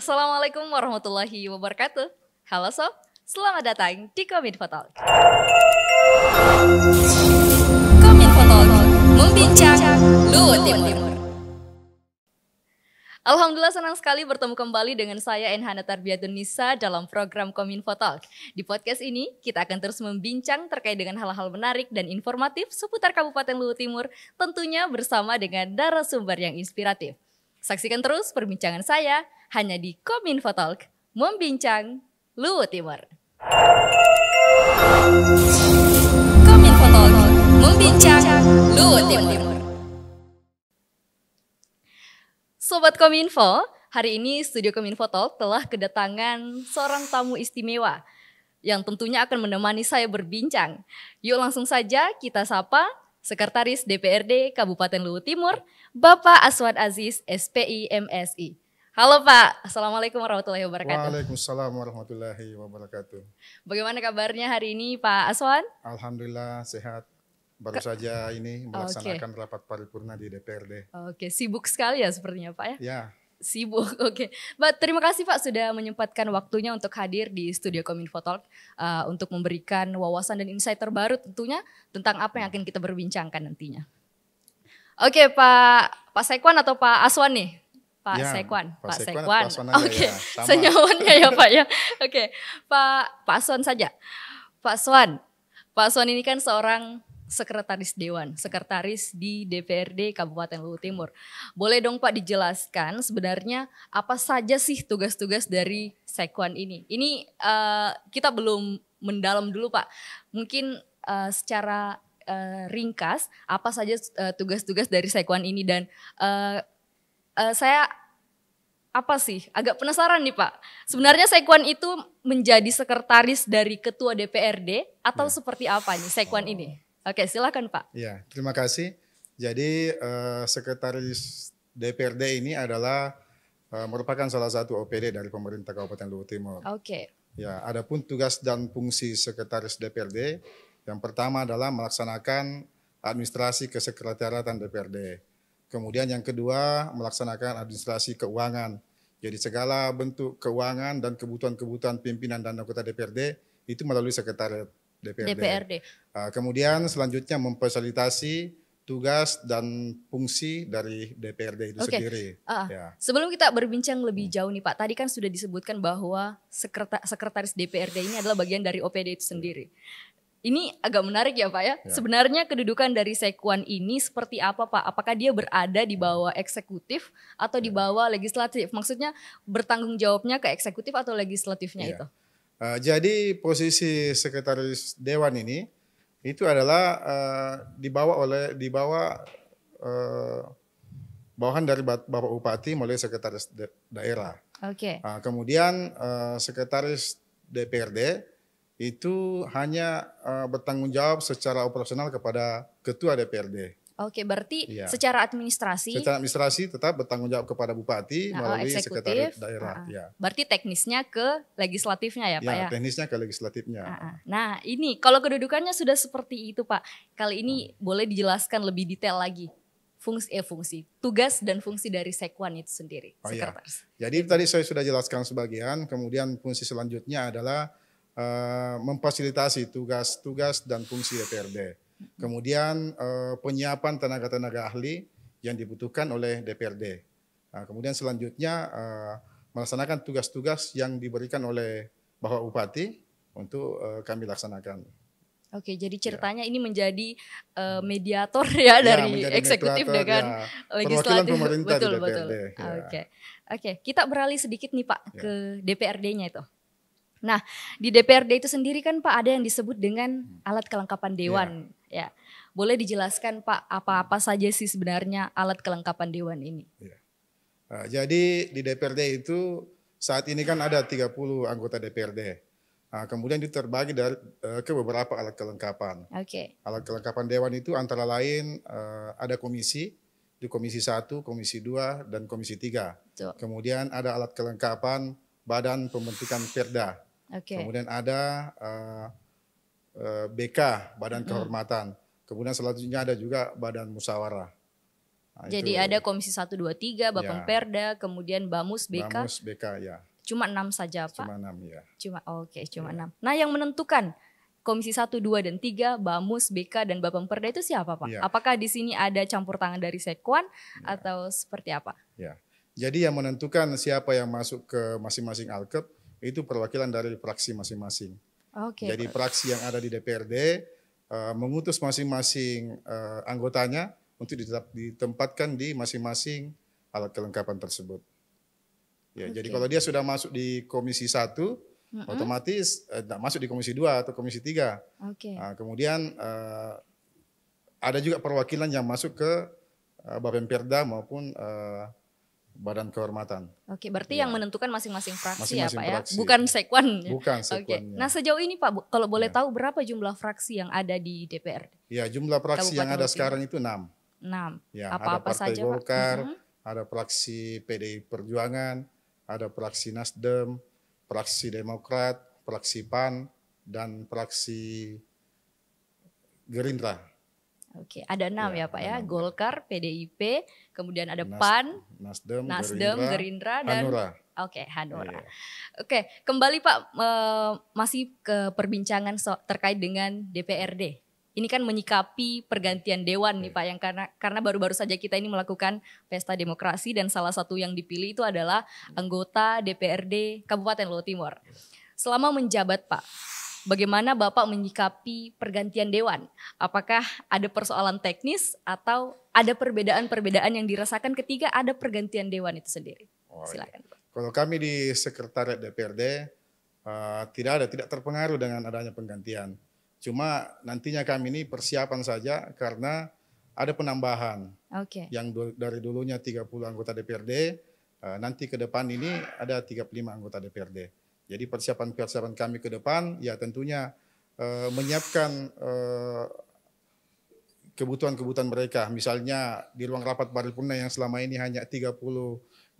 Assalamualaikum warahmatullahi wabarakatuh. Halo Sob, selamat datang di Kominfo Talk. Kominfo Talk, membincang Luhut Timur. Alhamdulillah senang sekali bertemu kembali dengan saya Enhana Tarbiatun Nisa dalam program Kominfo Talk. Di podcast ini kita akan terus membincang terkait dengan hal-hal menarik dan informatif seputar Kabupaten Luhut Timur tentunya bersama dengan darah sumber yang inspiratif. Saksikan terus perbincangan saya hanya di Kominfo Talk, membincang Luwu Timur. Kominfo Talk, membincang Luwu Timur. Sobat Kominfo, hari ini Studio Kominfo Talk telah kedatangan seorang tamu istimewa yang tentunya akan menemani saya berbincang. Yuk langsung saja kita sapa Sekretaris DPRD Kabupaten Luwu Timur, Bapak Aswad Aziz, SPI MSI. Halo Pak, Assalamualaikum warahmatullahi wabarakatuh. Waalaikumsalam warahmatullahi wabarakatuh. Bagaimana kabarnya hari ini Pak Aswan? Alhamdulillah sehat. Baru Ke... saja ini melaksanakan okay. rapat paripurna di DPRD. Oke, okay. sibuk sekali ya sepertinya Pak ya? Ya. Sibuk, oke. Okay. Pak, terima kasih Pak sudah menyempatkan waktunya untuk hadir di studio Kominfo Talk uh, untuk memberikan wawasan dan insight terbaru tentunya tentang apa yang akan kita berbincangkan nantinya. Oke okay, Pak Pak Sekwan atau Pak Aswan nih, Pak ya, Sekwan, Pak Sekwan. Oke, okay. Ya, ya, Pak ya. Oke, Pak Pak Son saja. Pak Swan, Pak Swan ini kan seorang sekretaris dewan, sekretaris di DPRD Kabupaten luwu Timur. Boleh dong Pak dijelaskan sebenarnya apa saja sih tugas-tugas dari Sekwan ini? Ini uh, kita belum mendalam dulu Pak. Mungkin uh, secara uh, ringkas apa saja tugas-tugas uh, tugas dari Sekwan ini dan uh, uh, saya apa sih? Agak penasaran nih Pak. Sebenarnya Sekwan itu menjadi sekretaris dari Ketua DPRD atau ya. seperti apa nih Sekwan oh. ini? Oke, silakan Pak. Ya, terima kasih. Jadi uh, sekretaris DPRD ini adalah uh, merupakan salah satu OPD dari pemerintah Kabupaten Luhut Timur. Oke. Okay. Ya, adapun tugas dan fungsi sekretaris DPRD yang pertama adalah melaksanakan administrasi kesekretariatan DPRD. Kemudian yang kedua, melaksanakan administrasi keuangan. Jadi segala bentuk keuangan dan kebutuhan-kebutuhan pimpinan dan anggota DPRD itu melalui sekretariat DPRD. DPRD. Ah, kemudian selanjutnya memfasilitasi tugas dan fungsi dari DPRD itu okay. sendiri. Uh, ya. Sebelum kita berbincang lebih hmm. jauh nih Pak, tadi kan sudah disebutkan bahwa sekretaris DPRD ini adalah bagian dari OPD itu sendiri. Hmm. Ini agak menarik ya Pak ya. ya. Sebenarnya kedudukan dari sekuan ini seperti apa Pak? Apakah dia berada di bawah eksekutif atau di ya. bawah legislatif? Maksudnya bertanggung jawabnya ke eksekutif atau legislatifnya ya. itu? Uh, jadi posisi sekretaris dewan ini itu adalah uh, dibawa oleh dibawa uh, bawahan dari Bapak Bupati melalui sekretaris daerah. Oke. Okay. Uh, kemudian uh, sekretaris DPRD itu hanya uh, bertanggung jawab secara operasional kepada ketua DPRD. Oke, berarti ya. secara administrasi secara administrasi tetap bertanggung jawab kepada bupati nah, oh, melalui sekretaris ah, daerah, uh, ya. Berarti teknisnya ke legislatifnya ya, ya Pak iya, ya. teknisnya ke legislatifnya. Uh, Nah, ini kalau kedudukannya sudah seperti itu, Pak. Kali ini uh. boleh dijelaskan lebih detail lagi fungsi eh fungsi, tugas dan fungsi dari sekwan itu sendiri, oh, iya. sekretaris. Ya. Jadi tadi saya sudah jelaskan sebagian, kemudian fungsi selanjutnya adalah uh, memfasilitasi tugas-tugas dan fungsi DPRD. Kemudian uh, penyiapan tenaga-tenaga ahli yang dibutuhkan oleh DPRD. Uh, nah, kemudian selanjutnya uh, melaksanakan tugas-tugas yang diberikan oleh Bapak Bupati untuk uh, kami laksanakan. Oke, jadi ya. ceritanya ya. ini menjadi uh, mediator ya, ya dari eksekutif dengan ya, ya. legislatif. pemerintah betul, Betul. Ya. Oke. Oke, kita beralih sedikit nih Pak ya. ke DPRD-nya itu. Nah, di DPRD itu sendiri kan Pak ada yang disebut dengan alat kelengkapan iya. dewan, yeah. ya. Boleh dijelaskan Pak apa-apa saja sih sebenarnya alat kelengkapan dewan ini? Yeah. Nah, jadi di DPRD itu saat ini kan ada 30 anggota DPRD. Nah, kemudian diterbagi dari, eh, ke beberapa alat kelengkapan. Okay. Alat kelengkapan dewan itu antara lain eh, ada komisi, di komisi 1, komisi 2 dan komisi 3. Kemudian ada alat kelengkapan badan pembentukan perda Okay. Kemudian ada uh, eh, uh, eh, BK, Badan Kehormatan. Mm. Kemudian selanjutnya ada juga Badan Musyawarah. Nah, Jadi itu, ada Komisi 1, 2, 3, Bapak ya. Perda, kemudian Bamus, BK. Bamus, BK, ya. Cuma enam saja, Pak? Cuma enam, ya. Cuma, oh, oke, cuma ya. enam. Ya. Nah, yang menentukan Komisi 1, 2, dan 3, Bamus, BK, dan Bapak Perda itu siapa Pak? Ya. Apakah di sini ada campur tangan dari Sekwan ya. atau seperti apa? Ya. Jadi yang menentukan siapa yang masuk ke masing-masing Alkep itu perwakilan dari praksi masing-masing. Okay. Jadi praksi yang ada di DPRD uh, eh, mengutus masing-masing uh, anggotanya untuk ditempatkan di masing-masing alat kelengkapan tersebut. Ya, okay. jadi kalau dia sudah masuk di komisi 1, mm -hmm. otomatis eh, uh, masuk di komisi 2 atau komisi 3. Okay. Nah, kemudian uh, ada juga perwakilan yang masuk ke uh, Bapak Perda maupun uh, Badan Kehormatan. Oke, berarti ya. yang menentukan masing-masing fraksi masing -masing ya Pak ya? fraksi. bukan sekwan. Bukan sekwan. Oke. Nah sejauh ini Pak, kalau boleh ya. tahu berapa jumlah fraksi yang ada di DPR? Ya jumlah fraksi Kabupaten yang ada sekarang itu enam. Enam. Ya, Apa -apa ada Partai saja, Golkar, mhm. ada fraksi PDI Perjuangan, ada fraksi Nasdem, fraksi Demokrat, fraksi PAN, dan fraksi Gerindra. Oke, ada enam ya, ya Pak ya. Enam. Golkar, PDIP, kemudian ada Nas, PAN, Nasdem, Nasdem Gerindra, Gerindra dan Hanura. Oke, Hanura. Hanura. ya. Oke, kembali Pak masih ke perbincangan terkait dengan DPRD. Ini kan menyikapi pergantian dewan ya. nih iya. Pak yang karena karena baru-baru saja kita ini melakukan pesta demokrasi dan salah satu yang dipilih itu adalah iya. anggota DPRD Kabupaten Laut Timur. Selama menjabat Pak, bagaimana Bapak menyikapi pergantian dewan? Apakah ada persoalan teknis atau ada perbedaan-perbedaan yang dirasakan ketika ada pergantian dewan itu sendiri? Oh, iya. Silakan. Iya. Kalau kami di Sekretariat DPRD uh, eh, tidak ada tidak terpengaruh dengan adanya penggantian. Cuma nantinya kami ini persiapan saja karena ada penambahan. Okay. Yang dari dulunya 30 anggota DPRD uh, eh, nanti ke depan ini ada 35 anggota DPRD. Jadi persiapan-persiapan kami ke depan ya tentunya e, menyiapkan eh, kebutuhan-kebutuhan mereka. Misalnya di ruang rapat paripurna yang selama ini hanya 30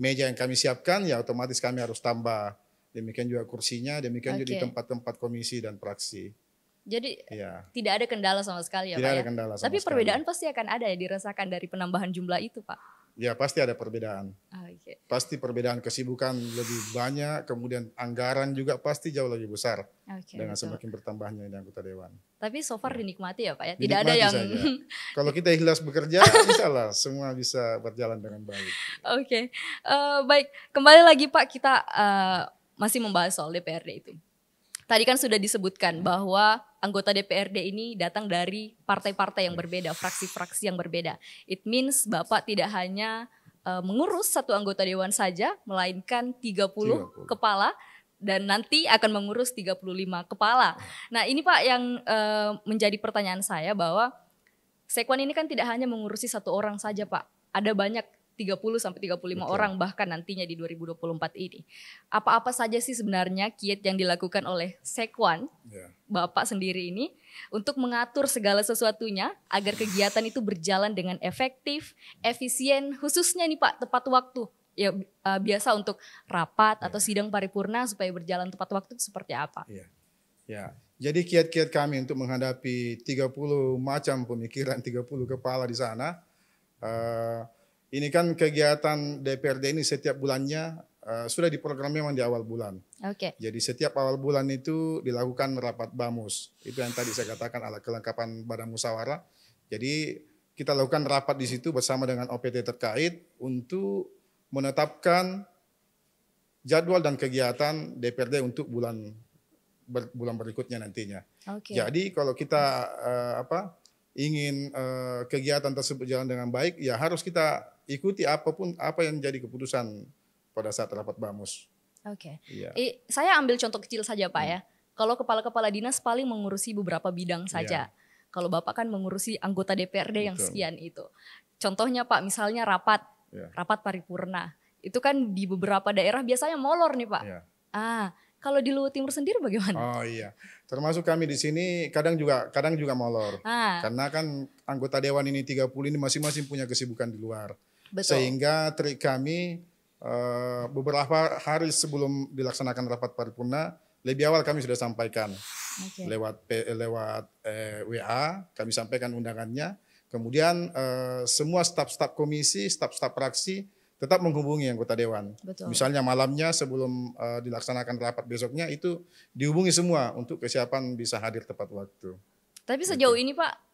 meja yang kami siapkan ya otomatis kami harus tambah. Demikian juga kursinya, demikian okay. juga di tempat-tempat komisi dan praksi. Jadi ya. tidak ada kendala sama sekali ya tidak Pak ada ya? kendala sama Tapi sekali. perbedaan pasti akan ada ya dirasakan dari penambahan jumlah itu Pak. Ya pasti ada perbedaan. okay. Ah, iya. Pasti perbedaan kesibukan lebih banyak, kemudian anggaran juga pasti jauh lebih besar okay, dengan betul. semakin bertambahnya ini anggota dewan. Tapi so far ya. dinikmati ya Pak ya, tidak dinikmati ada yang kalau kita ikhlas bekerja, insyaallah semua bisa berjalan dengan baik. Oke, okay. uh, eh, baik kembali lagi Pak kita uh, masih membahas soal DPRD itu. Tadi kan sudah disebutkan bahwa anggota DPRD ini datang dari partai-partai yang berbeda, fraksi-fraksi yang berbeda. It means Bapak tidak hanya uh, mengurus satu anggota dewan saja, melainkan 30, 30 kepala dan nanti akan mengurus 35 kepala. Nah, ini Pak yang uh, menjadi pertanyaan saya bahwa Sekwan ini kan tidak hanya mengurusi satu orang saja, Pak. Ada banyak 30 sampai 35 Betul. orang bahkan nantinya di 2024 ini. Apa-apa saja sih sebenarnya kiat yang dilakukan oleh Sekwan, yeah. Bapak sendiri ini untuk mengatur segala sesuatunya agar kegiatan itu berjalan dengan efektif, efisien, khususnya nih Pak tepat waktu. Ya uh, biasa untuk rapat yeah. atau sidang paripurna supaya berjalan tepat waktu itu seperti apa? Iya. Ya, Yeah. Ya. Yeah. Jadi kiat-kiat kami untuk menghadapi 30 macam pemikiran, 30 kepala di sana eh, ini kan kegiatan DPRD ini setiap bulannya uh, sudah diprogram memang di awal bulan. Oke. Okay. Jadi setiap awal bulan itu dilakukan rapat bamus. Itu yang tadi saya katakan alat kelengkapan badan musyawarah. Jadi kita lakukan rapat di situ bersama dengan OPT terkait untuk menetapkan jadwal dan kegiatan DPRD untuk bulan ber, bulan berikutnya nantinya. Okay. Jadi kalau kita uh, apa ingin uh, kegiatan tersebut jalan dengan baik, ya harus kita ikuti apapun apa yang jadi keputusan pada saat rapat bamus. Oke. Okay. Iya. saya ambil contoh kecil saja Pak ya. hmm. ya. Kalau kepala-kepala dinas paling mengurusi beberapa bidang iya. saja. Yeah. Kalau Bapak kan mengurusi anggota DPRD Betul. yang sekian itu. Contohnya Pak misalnya rapat yeah. rapat paripurna. Itu kan di beberapa daerah biasanya molor nih Pak. Yeah. Ah, kalau di Luwu Timur sendiri bagaimana? Oh iya, termasuk kami di sini kadang juga kadang juga molor. Ah. Karena kan anggota dewan ini 30 ini masing-masing punya kesibukan di luar. Betul. Sehingga trik kami uh, beberapa hari sebelum dilaksanakan rapat paripurna lebih awal kami sudah sampaikan okay. lewat lewat eh, WA kami sampaikan undangannya. Kemudian uh, semua staf-staf komisi, staf-staf fraksi tetap menghubungi anggota dewan. Betul. Misalnya malamnya sebelum uh, dilaksanakan rapat besoknya itu dihubungi semua untuk kesiapan bisa hadir tepat waktu. Tapi gitu. sejauh gitu. ini Pak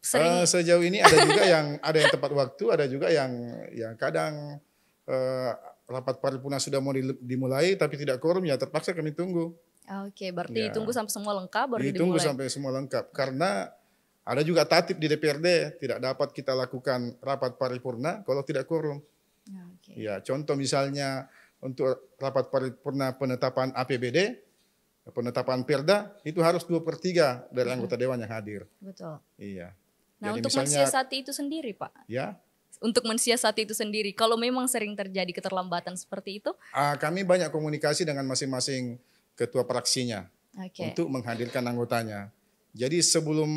Uh, sejauh ini ada juga yang ada yang tepat waktu, ada juga yang yang kadang uh, rapat paripurna sudah mau dimulai tapi tidak korum ya terpaksa kami tunggu. Oke, okay, berarti ya. ditunggu sampai semua lengkap baru ditunggu Tunggu sampai semua lengkap karena ada juga tatip di DPRD tidak dapat kita lakukan rapat paripurna kalau tidak korum. Okay. Ya, contoh misalnya untuk rapat paripurna penetapan APBD penetapan perda itu harus dua per tiga dari iya. anggota dewan yang hadir. Betul. Iya. Nah, Jadi untuk misalnya, mensiasati itu sendiri, Pak. Ya. Untuk mensiasati itu sendiri, kalau memang sering terjadi keterlambatan seperti itu? Uh, kami banyak komunikasi dengan masing-masing ketua praksinya okay. untuk menghadirkan anggotanya. Jadi sebelum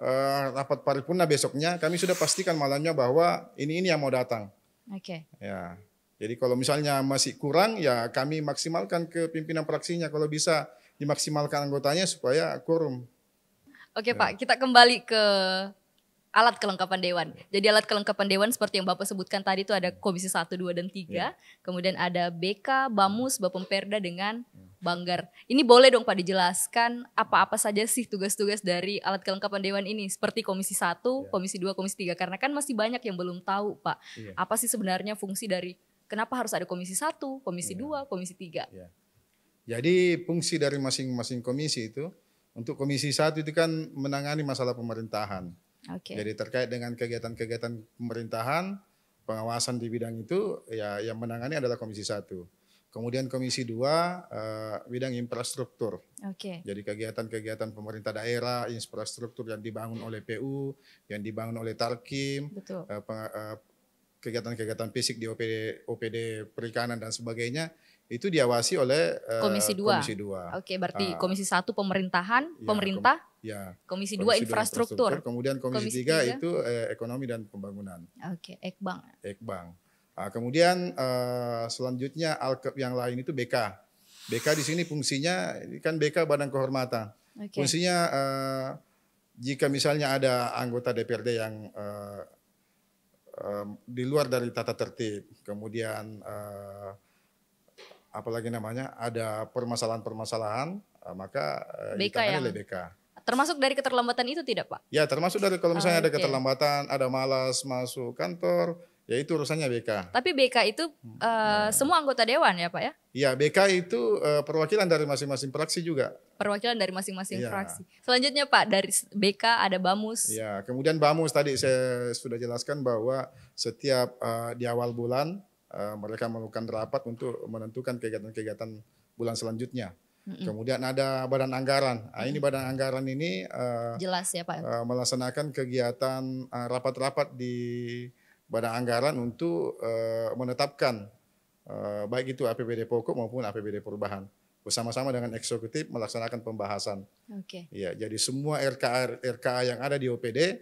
uh, rapat paripurna besoknya, kami sudah pastikan malamnya bahwa ini ini yang mau datang. Oke. Okay. Ya. Jadi kalau misalnya masih kurang, ya kami maksimalkan ke pimpinan praksinya kalau bisa dimaksimalkan anggotanya supaya kurum Oke ya. Pak, kita kembali ke alat kelengkapan dewan. Jadi alat kelengkapan dewan seperti yang Bapak sebutkan tadi itu ada komisi 1, 2 dan 3. Yeah. Kemudian ada BK, Bamus, ya. Bapak Perda dengan ya. Banggar. Ini boleh dong Pak dijelaskan apa-apa saja sih tugas-tugas dari alat kelengkapan dewan ini seperti komisi 1, yeah. komisi 2, komisi 3 karena kan masih banyak yang belum tahu Pak. Yeah. Apa sih sebenarnya fungsi dari kenapa harus ada komisi 1, komisi yeah. 2, komisi 3? Yeah. Jadi fungsi dari masing-masing komisi itu untuk Komisi Satu itu kan menangani masalah pemerintahan. Okay. Jadi terkait dengan kegiatan-kegiatan pemerintahan, pengawasan di bidang itu ya yang menangani adalah Komisi Satu. Kemudian Komisi Dua uh, bidang infrastruktur. Okay. Jadi kegiatan-kegiatan pemerintah daerah, infrastruktur yang dibangun oleh PU, yang dibangun oleh Tarkim, kegiatan-kegiatan Uh, uh, kegiatan-kegiatan fisik di OPD, OPD perikanan dan sebagainya itu diawasi oleh eh, Komisi dua. Komisi dua. Oke, berarti uh, Komisi satu pemerintahan, ya, pemerintah. Kom ya. Komisi dua infrastruktur. infrastruktur. Kemudian Komisi, Komisi tiga, tiga itu eh, ekonomi dan pembangunan. Oke, Ekbang. Ekbang. Nah, kemudian uh, selanjutnya alkep yang lain itu BK. BK di sini fungsinya kan BK Badan Kehormatan. Okay. Fungsinya uh, jika misalnya ada anggota DPRD yang uh, uh, di luar dari tata tertib, kemudian uh, apalagi namanya ada permasalahan-permasalahan eh, maka eh, BK ditangani yang... oleh BK. Termasuk dari keterlambatan itu tidak Pak? Ya termasuk dari kalau misalnya oh, ah, okay. ada keterlambatan, ada malas masuk kantor, ya itu urusannya BK. Tapi BK itu uh, nah. semua anggota dewan ya Pak ya? Ya BK itu uh, perwakilan dari masing-masing fraksi juga. Perwakilan dari masing-masing ya. fraksi. Selanjutnya Pak dari BK ada BAMUS. Ya kemudian BAMUS tadi saya sudah jelaskan bahwa setiap uh, di awal bulan Eh, mereka melakukan rapat untuk menentukan kegiatan-kegiatan bulan selanjutnya. Mm-hmm. Kemudian ada badan anggaran. Nah, ini badan anggaran ini uh, jelas ya Pak uh, melaksanakan kegiatan rapat-rapat di badan anggaran untuk uh, menetapkan uh, baik itu APBD pokok maupun APBD perubahan bersama-sama dengan eksekutif melaksanakan pembahasan. Oke. Okay. Ya, jadi semua RKA RKA yang ada di OPD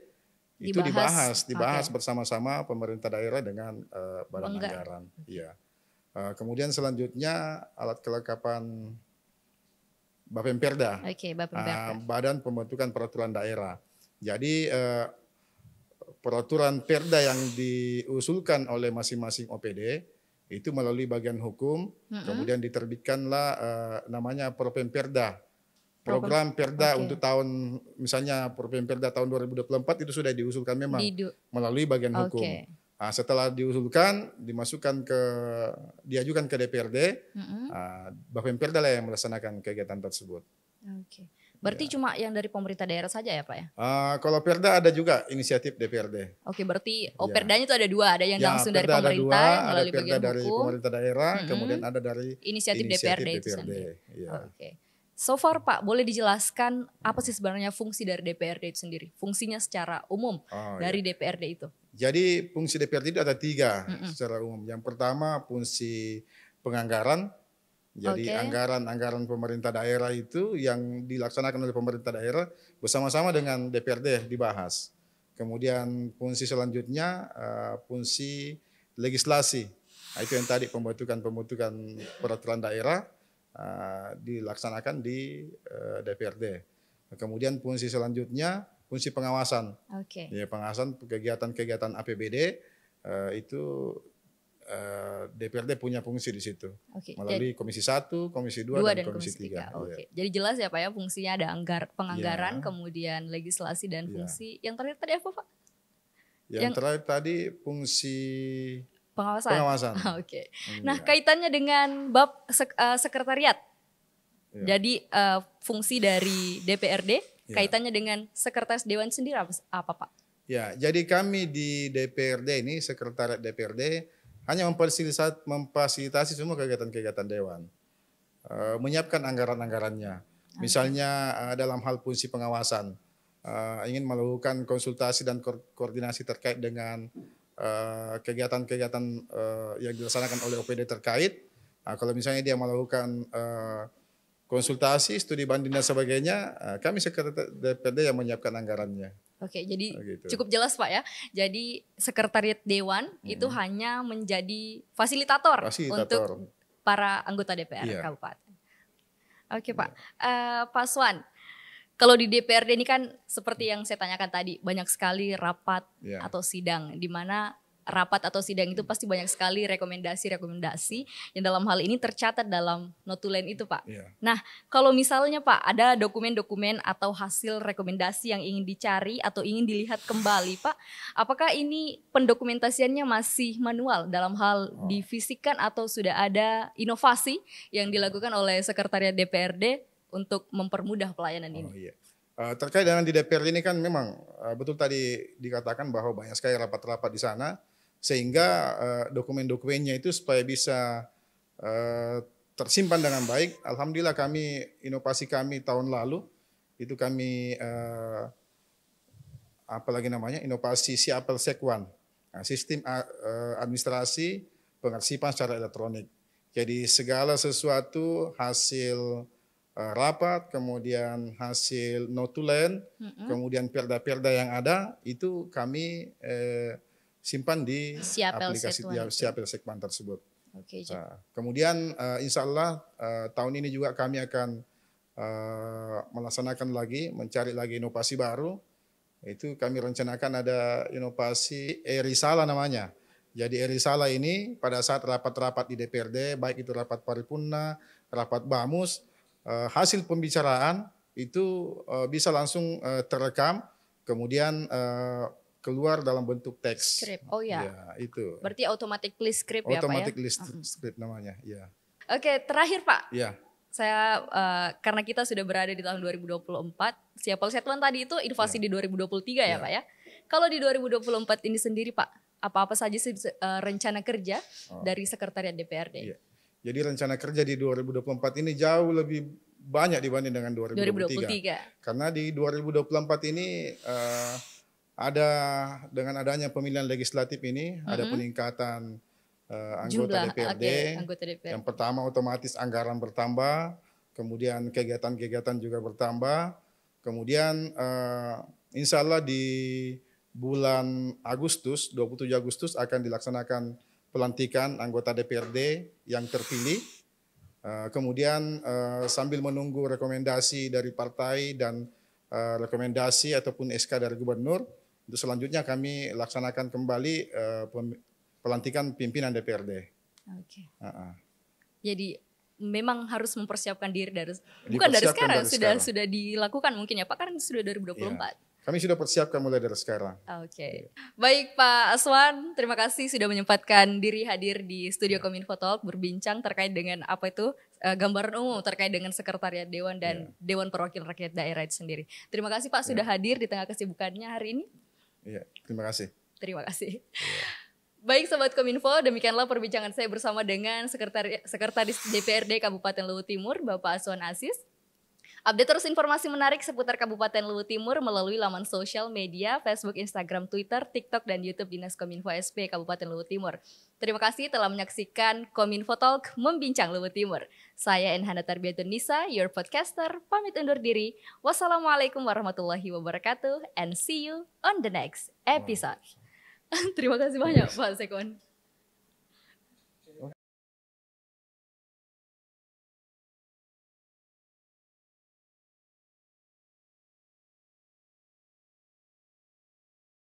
itu dibahas, dibahas, okay. bersama-sama pemerintah daerah dengan uh, badan Enggak. anggaran. ya. Uh, kemudian selanjutnya alat kelengkapan Bapemperda. okay, Bapemperda. Ah, uh, badan pembentukan peraturan daerah. Jadi uh, peraturan Perda yang diusulkan oleh masing-masing OPD itu melalui bagian hukum, mm -hmm. kemudian diterbitkanlah uh, namanya Propemperda program Perda okay. untuk tahun misalnya program Perda tahun 2024 itu sudah diusulkan memang Didu. melalui bagian okay. hukum. Nah, setelah diusulkan dimasukkan ke diajukan ke DPRD, mm -hmm. nah, bagian Perda lah yang melaksanakan kegiatan tersebut. Oke. Okay. Berarti ya. cuma yang dari pemerintah daerah saja ya Pak ya? Uh, kalau Perda ada juga inisiatif DPRD. Oke berarti, oh ya. Perdanya itu ada dua, ada yang ya, langsung dari pemerintah ada dua, melalui ada Perda dari pemerintah daerah, -hmm. kemudian ada dari inisiatif, inisiatif DPRD, DPRD Ya. Oke. Okay. So far Pak, boleh dijelaskan apa sih sebenarnya fungsi dari DPRD itu sendiri? Fungsinya secara umum oh, iya. dari DPRD itu. Jadi fungsi DPRD itu ada tiga mm -mm. secara umum. Yang pertama fungsi penganggaran. Jadi anggaran anggaran anggaran pemerintah daerah itu yang dilaksanakan oleh pemerintah daerah bersama-sama dengan DPRD dibahas. Kemudian fungsi selanjutnya uh, fungsi legislasi. Nah, itu yang tadi pembentukan pembentukan peraturan daerah uh, dilaksanakan di uh, eh, DPRD. kemudian fungsi selanjutnya fungsi pengawasan. Oke. Okay. Ya, pengawasan kegiatan-kegiatan APBD uh, eh, itu DPRD punya fungsi di situ okay, melalui jadi, komisi 1, komisi 2 dan, dan komisi 3. 3. Oke. Okay. Iya. Yeah. Jadi jelas ya Pak ya fungsinya ada anggar penganggaran yeah. kemudian legislasi dan iya. fungsi. Yeah. Yang terakhir tadi apa Pak? Yang, yang terakhir tadi fungsi Pengawasan. Pengawasan. Oke. okay. Iya. Nah, ya. kaitannya dengan bab sek uh, sekretariat. Ya. Jadi uh, fungsi dari DPRD ya. kaitannya dengan sekretaris dewan sendiri apa, apa Pak? Ya, jadi kami di DPRD ini sekretariat DPRD hanya memfasilitasi, memfasilitasi semua kegiatan-kegiatan dewan. Uh, menyiapkan anggaran-anggarannya. Misalnya uh, dalam hal fungsi pengawasan uh, ingin melakukan konsultasi dan ko koordinasi terkait dengan Eh, kegiatan-kegiatan uh, yang dilaksanakan oleh OPD terkait. Nah, kalau misalnya dia melakukan uh, konsultasi, studi banding dan sebagainya, uh, kami sekretariat DPD yang menyiapkan anggarannya. Oke, jadi oh, gitu. cukup jelas Pak ya. Jadi sekretariat dewan hmm. itu hanya menjadi fasilitator, fasilitator untuk para anggota DPR iya. kabupaten. Oke, Pak. Iya. Uh, Pak Swan, kalau di DPRD ini kan seperti yang saya tanyakan tadi banyak sekali rapat yeah. atau sidang di mana rapat atau sidang itu pasti banyak sekali rekomendasi-rekomendasi yang dalam hal ini tercatat dalam notulen itu Pak. Yeah. Nah kalau misalnya Pak ada dokumen-dokumen atau hasil rekomendasi yang ingin dicari atau ingin dilihat kembali Pak, apakah ini pendokumentasiannya masih manual dalam hal oh. divisikan atau sudah ada inovasi yang dilakukan oleh Sekretariat DPRD untuk mempermudah pelayanan oh, ini. Iya. Uh, terkait dengan di DPR ini kan memang uh, betul tadi dikatakan bahwa banyak sekali rapat-rapat di sana sehingga uh, dokumen-dokumennya itu supaya bisa uh, tersimpan dengan baik. Alhamdulillah kami inovasi kami tahun lalu itu kami uh, apalagi namanya inovasi Siapel Sekwan nah, sistem uh, administrasi pengarsipan secara elektronik. Jadi segala sesuatu hasil Eh, rapat, kemudian hasil notulen, mm-hmm. kemudian perda-perda yang ada itu kami eh, simpan di siap aplikasi di, siap sekpan tersebut. Okay, nah, kemudian uh, insya Allah uh, tahun ini juga kami akan uh, melaksanakan lagi, mencari lagi inovasi baru. Itu kami rencanakan ada inovasi erisala namanya. Jadi erisala ini pada saat rapat-rapat di DPRD, baik itu rapat paripurna, rapat BAMUS, Eh, hasil pembicaraan itu eh, bisa langsung eh, terekam kemudian keluar dalam bentuk teks. Script. Oh ya. ya itu. Berarti automatically script automatic ya Pak ya? list mm-hmm. script namanya, ya. Oke, terakhir Pak. Ya. Saya uh, karena kita sudah berada di tahun 2024, siapa Setlan tadi itu inovasi ya. di 2023 ya, ya Pak ya. Kalau di 2024 ini sendiri Pak, apa-apa saja uh, rencana kerja oh. dari Sekretariat DPRD? Ya. Jadi rencana kerja di 2024 ini jauh lebih banyak dibanding dengan 2023. 2023. Karena di 2024 ini uh, ada dengan adanya pemilihan legislatif ini mm -hmm. ada peningkatan uh, anggota Jumlah, DPRD. Okay, anggota DPRD. Yang pertama otomatis anggaran bertambah, kemudian kegiatan-kegiatan juga bertambah. Kemudian uh, insya Allah di bulan Agustus, 27 Agustus akan dilaksanakan pelantikan anggota DPRD yang terpilih. Eh, kemudian eh, sambil menunggu rekomendasi dari partai dan eh, rekomendasi ataupun SK dari gubernur, untuk selanjutnya kami laksanakan kembali pelantikan pimpinan DPRD. Oke. Okay. Jadi memang harus mempersiapkan diri dari bukan dari sekarang, dari sekarang sudah sudah dilakukan mungkin ya Pak karena sudah 2024. Iya. Yeah. Kami sudah persiapkan mulai dari sekarang. Oke. Okay. Baik Pak Aswan, terima kasih sudah menyempatkan diri hadir di studio yeah. Kominfo Talk berbincang terkait dengan apa itu uh, gambaran umum terkait dengan sekretariat dewan dan yeah. Dewan Perwakilan Rakyat Daerah itu sendiri. Terima kasih Pak yeah. sudah hadir di tengah kesibukannya hari ini. Iya, terima kasih. Terima kasih. Yeah. Baik Sobat Kominfo, demikianlah perbincangan saya bersama dengan Sekretari Sekretaris DPRD Kabupaten Luwu Timur, Bapak Aswan Asis. Update terus informasi menarik seputar Kabupaten Luwu Timur melalui laman sosial media Facebook, Instagram, Twitter, TikTok, dan YouTube Dinas Kominfo SP Kabupaten Luwu Timur. Terima kasih telah menyaksikan Kominfo Talk Membincang Luwu Timur. Saya Enhana Tarbiatun Nisa, your podcaster, pamit undur diri. Wassalamualaikum warahmatullahi wabarakatuh and see you on the next episode. Terima kasih banyak Pak Sekon.